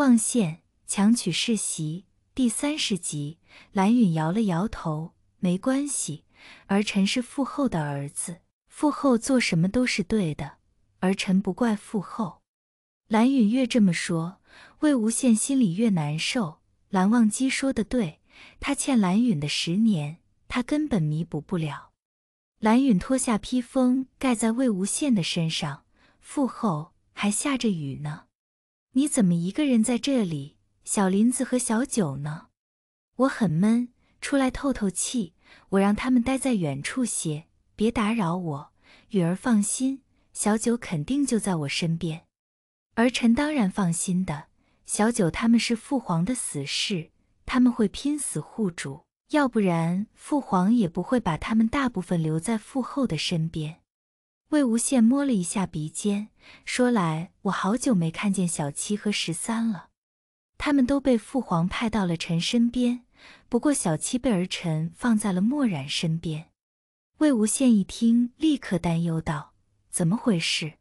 望县强娶世袭第三十集，蓝允摇了摇头，没关系，儿臣是父后的儿子，父后做什么都是对的，儿臣不怪父后。蓝允越这么说，魏无羡心里越难受。蓝忘机说的对，他欠蓝允的十年，他根本弥补不了。蓝允脱下披风盖在魏无羡的身上，父后还下着雨呢。你怎么一个人在这里？小林子和小九呢？我很闷，出来透透气。我让他们待在远处些，别打扰我。雨儿放心，小九肯定就在我身边。儿臣当然放心的。小九他们是父皇的死士，他们会拼死护主，要不然父皇也不会把他们大部分留在父后的身边。魏无羡摸了一下鼻尖，说：“来，我好久没看见小七和十三了。他们都被父皇派到了臣身边。不过小七被儿臣放在了墨染身边。”魏无羡一听，立刻担忧道：“怎么回事？”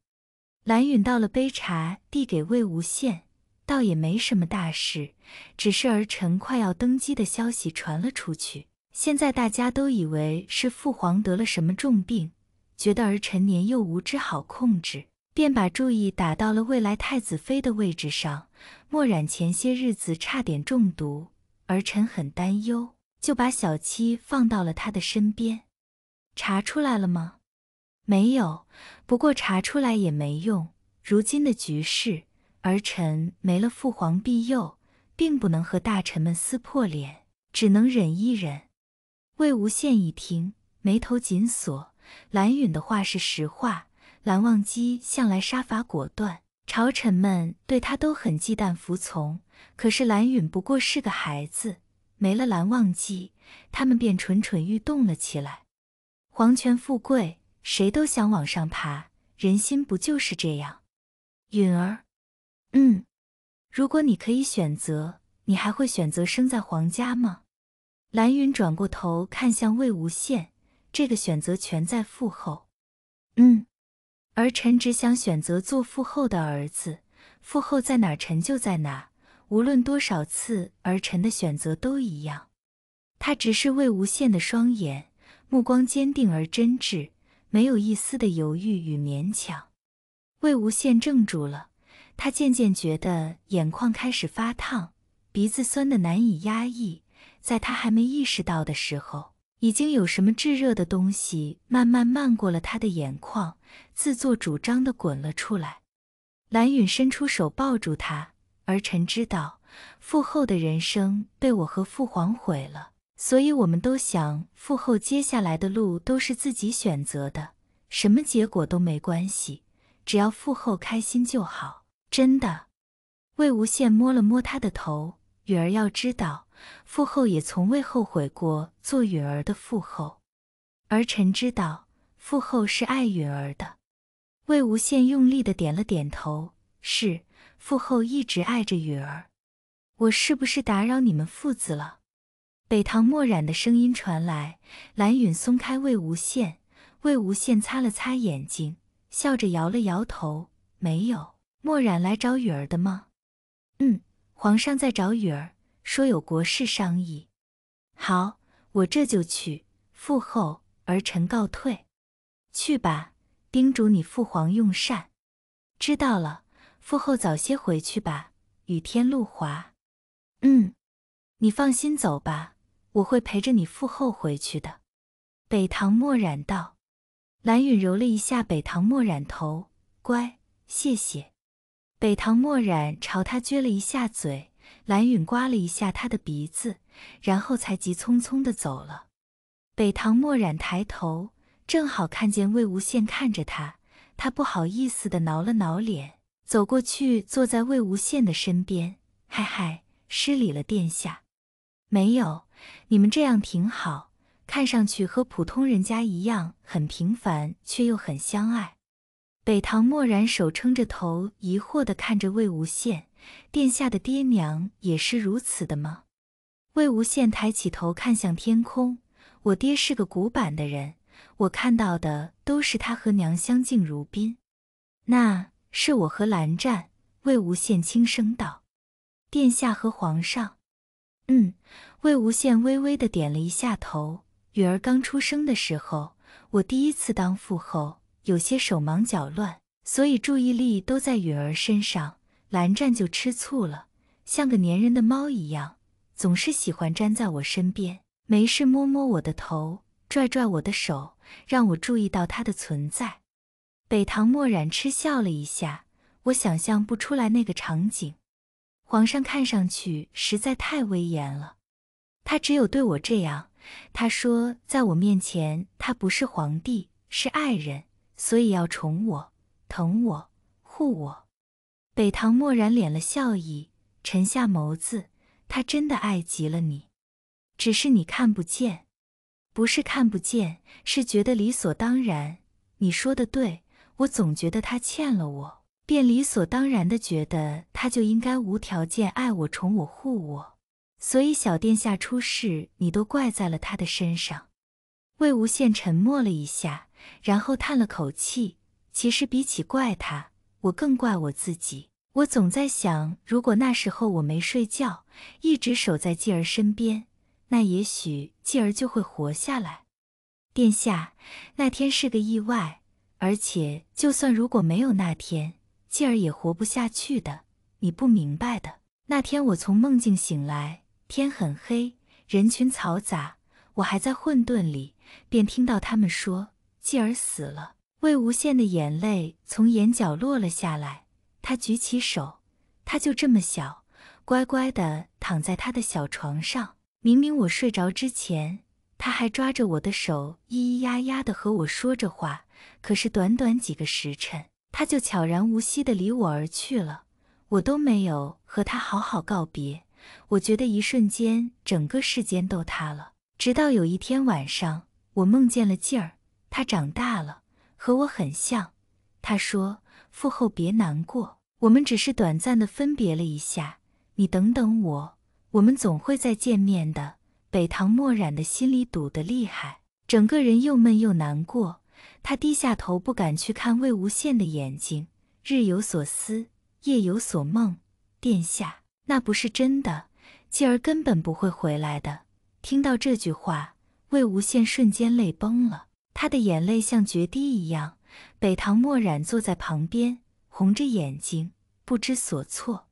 蓝允倒了杯茶递给魏无羡，倒也没什么大事，只是儿臣快要登基的消息传了出去，现在大家都以为是父皇得了什么重病。觉得儿臣年幼无知好控制，便把注意打到了未来太子妃的位置上。墨染前些日子差点中毒，儿臣很担忧，就把小七放到了他的身边。查出来了吗？没有。不过查出来也没用。如今的局势，儿臣没了父皇庇佑，并不能和大臣们撕破脸，只能忍一忍。魏无羡一听，眉头紧锁。蓝允的话是实话。蓝忘机向来杀伐果断，朝臣们对他都很忌惮、服从。可是蓝允不过是个孩子，没了蓝忘机，他们便蠢蠢欲动了起来。皇权富贵，谁都想往上爬，人心不就是这样？允儿，嗯，如果你可以选择，你还会选择生在皇家吗？蓝允转过头看向魏无羡。这个选择全在父后，嗯，儿臣只想选择做父后的儿子，父后在哪，臣就在哪。无论多少次，儿臣的选择都一样。他直视魏无羡的双眼，目光坚定而真挚，没有一丝的犹豫与勉强。魏无羡怔住了，他渐渐觉得眼眶开始发烫，鼻子酸的难以压抑。在他还没意识到的时候。已经有什么炙热的东西慢慢漫过了他的眼眶，自作主张地滚了出来。蓝允伸出手抱住他，儿臣知道父后的人生被我和父皇毁了，所以我们都想父后接下来的路都是自己选择的，什么结果都没关系，只要父后开心就好。真的。魏无羡摸了摸他的头，允儿要知道。父后也从未后悔过做允儿的父后，儿臣知道父后是爱允儿的。魏无羡用力的点了点头，是父后一直爱着允儿。我是不是打扰你们父子了？北堂墨染的声音传来，蓝允松开魏无羡，魏无羡擦了擦眼睛，笑着摇了摇头，没有。墨染来找允儿的吗？嗯，皇上在找允儿。说有国事商议，好，我这就去。父后儿臣告退，去吧，叮嘱你父皇用膳。知道了，父后早些回去吧，雨天路滑。嗯，你放心走吧，我会陪着你父后回去的。北唐墨染道，蓝允揉了一下北唐墨染头，乖，谢谢。北唐墨染朝他撅了一下嘴。蓝允刮了一下他的鼻子，然后才急匆匆地走了。北唐墨染抬头，正好看见魏无羡看着他，他不好意思地挠了挠脸，走过去坐在魏无羡的身边。嗨嗨，失礼了，殿下。没有，你们这样挺好，看上去和普通人家一样，很平凡，却又很相爱。北唐墨染手撑着头，疑惑地看着魏无羡。殿下的爹娘也是如此的吗？魏无羡抬起头看向天空。我爹是个古板的人，我看到的都是他和娘相敬如宾。那是我和蓝湛。魏无羡轻声道：“殿下和皇上。”嗯。魏无羡微微的点了一下头。允儿刚出生的时候，我第一次当父后，有些手忙脚乱，所以注意力都在允儿身上。蓝湛就吃醋了，像个粘人的猫一样，总是喜欢粘在我身边，没事摸摸我的头，拽拽我的手，让我注意到他的存在。北堂墨染嗤笑了一下，我想象不出来那个场景。皇上看上去实在太威严了，他只有对我这样。他说，在我面前，他不是皇帝，是爱人，所以要宠我、疼我、护我。北堂默然敛了笑意，沉下眸子。他真的爱极了你，只是你看不见，不是看不见，是觉得理所当然。你说的对，我总觉得他欠了我，便理所当然的觉得他就应该无条件爱我、宠我、护我。所以小殿下出事，你都怪在了他的身上。魏无羡沉默了一下，然后叹了口气。其实比起怪他。我更怪我自己，我总在想，如果那时候我没睡觉，一直守在继儿身边，那也许继儿就会活下来。殿下，那天是个意外，而且就算如果没有那天，继儿也活不下去的。你不明白的。那天我从梦境醒来，天很黑，人群嘈杂，我还在混沌里，便听到他们说继儿死了。魏无羡的眼泪从眼角落了下来，他举起手，他就这么小，乖乖的躺在他的小床上。明明我睡着之前，他还抓着我的手，咿咿呀呀的和我说着话。可是短短几个时辰，他就悄然无息的离我而去了，我都没有和他好好告别。我觉得一瞬间，整个世间都塌了。直到有一天晚上，我梦见了劲儿，他长大了。和我很像，他说：“父后别难过，我们只是短暂的分别了一下，你等等我，我们总会再见面的。”北堂墨染的心里堵得厉害，整个人又闷又难过，他低下头不敢去看魏无羡的眼睛。日有所思，夜有所梦，殿下，那不是真的，继儿根本不会回来的。听到这句话，魏无羡瞬间泪崩了。他的眼泪像决堤一样。北唐墨染坐在旁边，红着眼睛，不知所措。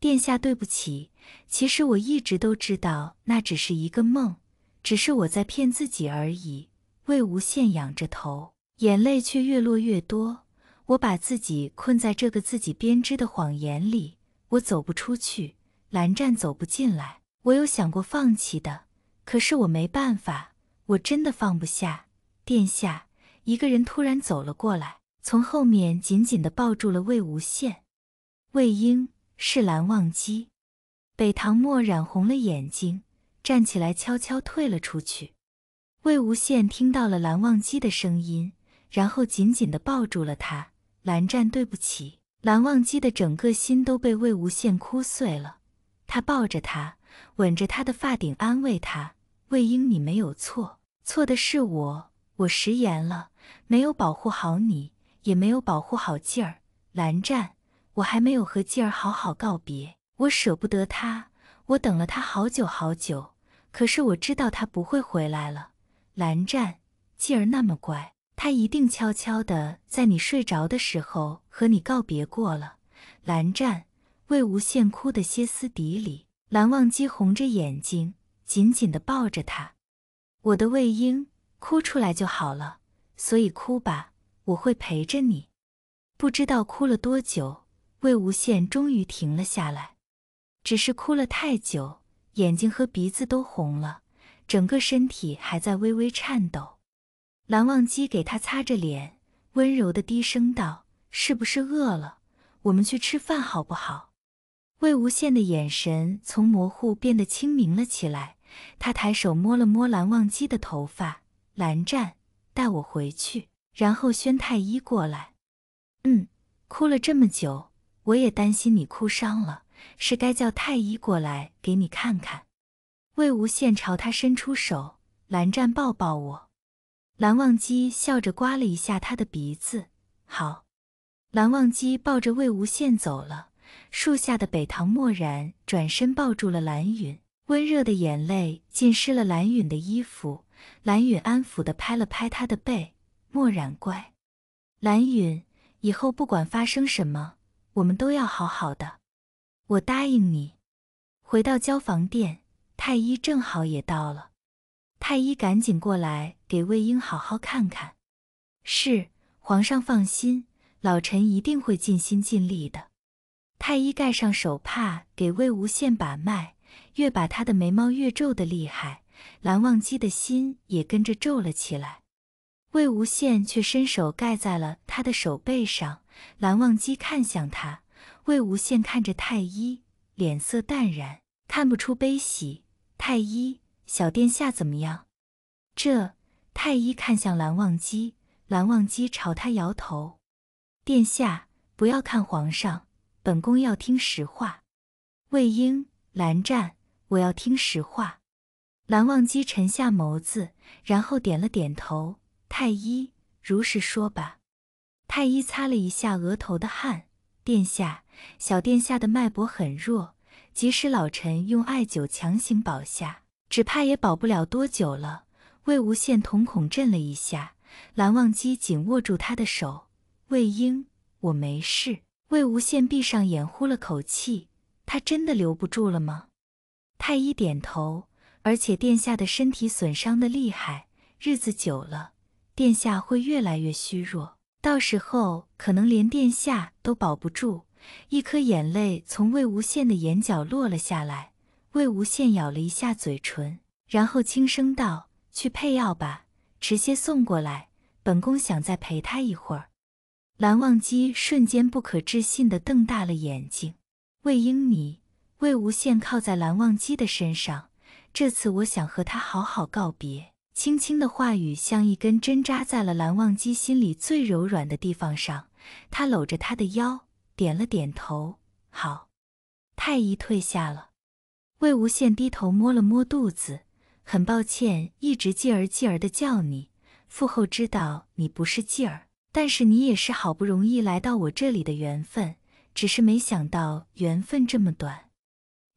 殿下，对不起。其实我一直都知道，那只是一个梦，只是我在骗自己而已。魏无羡仰着头，眼泪却越落越多。我把自己困在这个自己编织的谎言里，我走不出去，蓝湛走不进来。我有想过放弃的，可是我没办法，我真的放不下。殿下，一个人突然走了过来，从后面紧紧的抱住了魏无羡。魏婴是蓝忘机，北唐墨染红了眼睛，站起来悄悄退了出去。魏无羡听到了蓝忘机的声音，然后紧紧的抱住了他。蓝湛，对不起。蓝忘机的整个心都被魏无羡哭碎了，他抱着他，吻着他的发顶，安慰他：“魏婴，你没有错，错的是我。”我食言了，没有保护好你，也没有保护好劲儿。蓝湛，我还没有和劲儿好好告别，我舍不得他，我等了他好久好久，可是我知道他不会回来了。蓝湛，劲儿那么乖，他一定悄悄的在你睡着的时候和你告别过了。蓝湛，魏无羡哭得歇斯底里，蓝忘机红着眼睛，紧紧的抱着他，我的魏婴。哭出来就好了，所以哭吧，我会陪着你。不知道哭了多久，魏无羡终于停了下来，只是哭了太久，眼睛和鼻子都红了，整个身体还在微微颤抖。蓝忘机给他擦着脸，温柔地低声道：“是不是饿了？我们去吃饭好不好？”魏无羡的眼神从模糊变得清明了起来，他抬手摸了摸蓝忘机的头发。蓝湛，带我回去，然后宣太医过来。嗯，哭了这么久，我也担心你哭伤了，是该叫太医过来给你看看。魏无羡朝他伸出手，蓝湛抱抱我。蓝忘机笑着刮了一下他的鼻子。好。蓝忘机抱着魏无羡走了。树下的北堂墨染转身抱住了蓝允，温热的眼泪浸湿了蓝允的衣服。蓝允安抚地拍了拍他的背：“墨染乖，蓝允，以后不管发生什么，我们都要好好的。我答应你。”回到交房殿，太医正好也到了。太医赶紧过来给魏婴好好看看。“是皇上放心，老臣一定会尽心尽力的。”太医盖上手帕给魏无羡把脉，越把他的眉毛越皱得厉害。蓝忘机的心也跟着皱了起来，魏无羡却伸手盖在了他的手背上。蓝忘机看向他，魏无羡看着太医，脸色淡然，看不出悲喜。太医，小殿下怎么样？这太医看向蓝忘机，蓝忘机朝他摇头。殿下，不要看皇上，本宫要听实话。魏婴、蓝湛，我要听实话。蓝忘机沉下眸子，然后点了点头。太医，如实说吧。太医擦了一下额头的汗。殿下，小殿下的脉搏很弱，即使老臣用艾灸强行保下，只怕也保不了多久了。魏无羡瞳孔震了一下，蓝忘机紧握住他的手。魏婴，我没事。魏无羡闭上眼，呼了口气。他真的留不住了吗？太医点头。而且殿下的身体损伤的厉害，日子久了，殿下会越来越虚弱，到时候可能连殿下都保不住。一颗眼泪从魏无羡的眼角落了下来，魏无羡咬了一下嘴唇，然后轻声道：“去配药吧，迟些送过来，本宫想再陪他一会儿。”蓝忘机瞬间不可置信的瞪大了眼睛。魏婴，你……魏无羡靠在蓝忘机的身上。这次我想和他好好告别。轻轻的话语像一根针扎在了蓝忘机心里最柔软的地方上。他搂着他的腰，点了点头：“好。”太医退下了。魏无羡低头摸了摸肚子：“很抱歉，一直继儿继儿的叫你父后，知道你不是继儿，但是你也是好不容易来到我这里的缘分，只是没想到缘分这么短。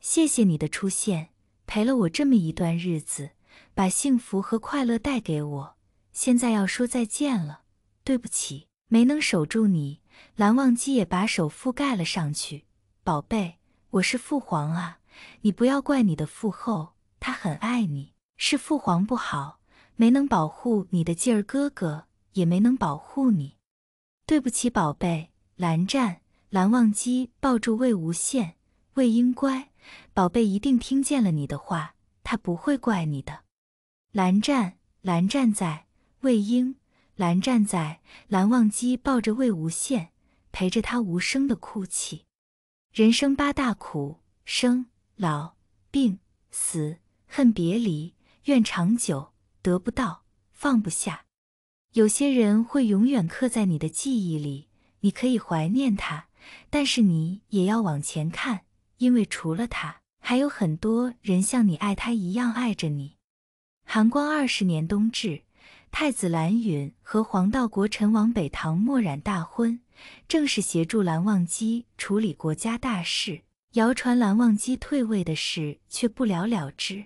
谢谢你的出现。”陪了我这么一段日子，把幸福和快乐带给我，现在要说再见了。对不起，没能守住你。蓝忘机也把手覆盖了上去，宝贝，我是父皇啊，你不要怪你的父后，他很爱你。是父皇不好，没能保护你的继儿哥哥，也没能保护你。对不起，宝贝。蓝湛，蓝忘机抱住魏无羡，魏婴乖。宝贝一定听见了你的话，他不会怪你的。蓝湛，蓝湛在。魏婴，蓝湛在。蓝忘机抱着魏无羡，陪着他无声的哭泣。人生八大苦：生、老、病、死、恨、别离、怨、长久。得不到，放不下。有些人会永远刻在你的记忆里，你可以怀念他，但是你也要往前看。因为除了他，还有很多人像你爱他一样爱着你。寒光二十年冬至，太子蓝允和黄道国臣王北唐墨染大婚，正式协助蓝忘机处理国家大事。谣传蓝忘机退位的事却不了了之。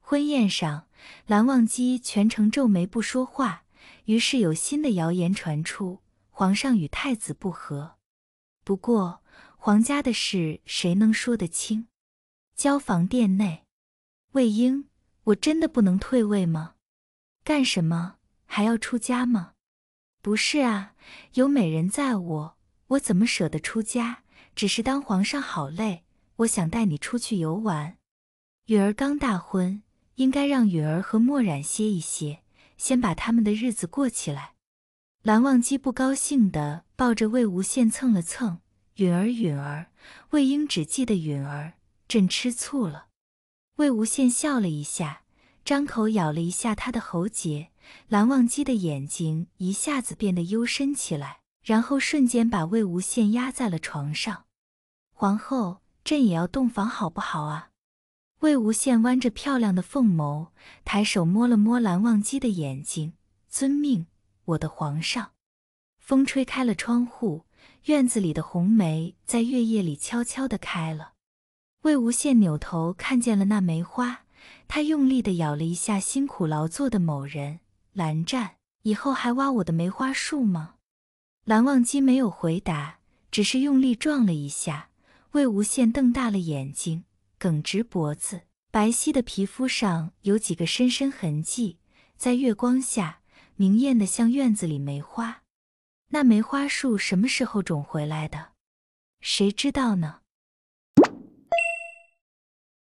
婚宴上，蓝忘机全程皱眉不说话，于是有新的谣言传出：皇上与太子不和。不过。皇家的事谁能说得清？交房殿内，魏婴，我真的不能退位吗？干什么还要出家吗？不是啊，有美人在我，我怎么舍得出家？只是当皇上好累，我想带你出去游玩。允儿刚大婚，应该让允儿和墨染歇一歇，先把他们的日子过起来。蓝忘机不高兴地抱着魏无羡蹭了蹭。允儿，允儿，魏婴只记得允儿，朕吃醋了。魏无羡笑了一下，张口咬了一下他的喉结。蓝忘机的眼睛一下子变得幽深起来，然后瞬间把魏无羡压在了床上。皇后，朕也要洞房好不好啊？魏无羡弯着漂亮的凤眸，抬手摸了摸蓝忘机的眼睛。遵命，我的皇上。风吹开了窗户。院子里的红梅在月夜里悄悄地开了，魏无羡扭头看见了那梅花，他用力地咬了一下辛苦劳作的某人蓝湛，以后还挖我的梅花树吗？蓝忘机没有回答，只是用力撞了一下。魏无羡瞪大了眼睛，梗直脖子，白皙的皮肤上有几个深深痕迹，在月光下明艳的像院子里梅花。那梅花树什么时候种回来的？谁知道呢？